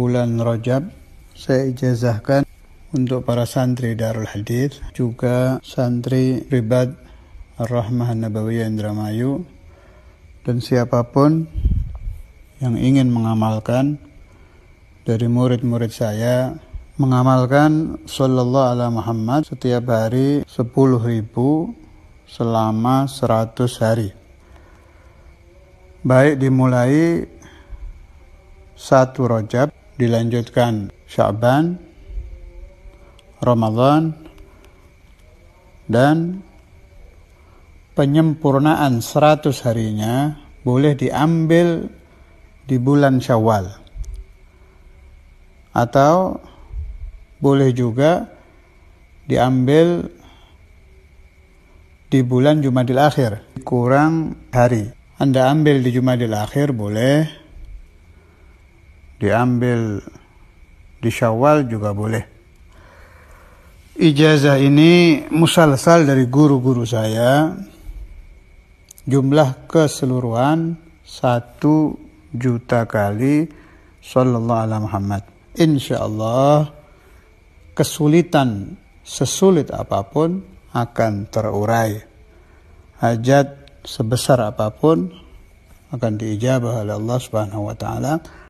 bulan Rajab saya ijazahkan untuk para santri Darul Hadith juga santri ribad Ar-Rahmah Nabawiyah Indramayu dan siapapun yang ingin mengamalkan dari murid-murid saya mengamalkan sallallahu ala Muhammad setiap hari ribu selama 100 hari. Baik dimulai satu rojab dilanjutkan Syaban, Ramadan, dan penyempurnaan 100 harinya boleh diambil di bulan Syawal. Atau boleh juga diambil di bulan Jumadil Akhir, kurang hari. Anda ambil di Jumadil Akhir boleh, diambil di Syawal juga boleh. Ijazah ini musalsal dari guru-guru saya. Jumlah keseluruhan satu juta kali sallallahu alaihi Muhammad. insyaallah kesulitan sesulit apapun akan terurai. Hajat sebesar apapun akan diijabah oleh Allah Subhanahu wa taala.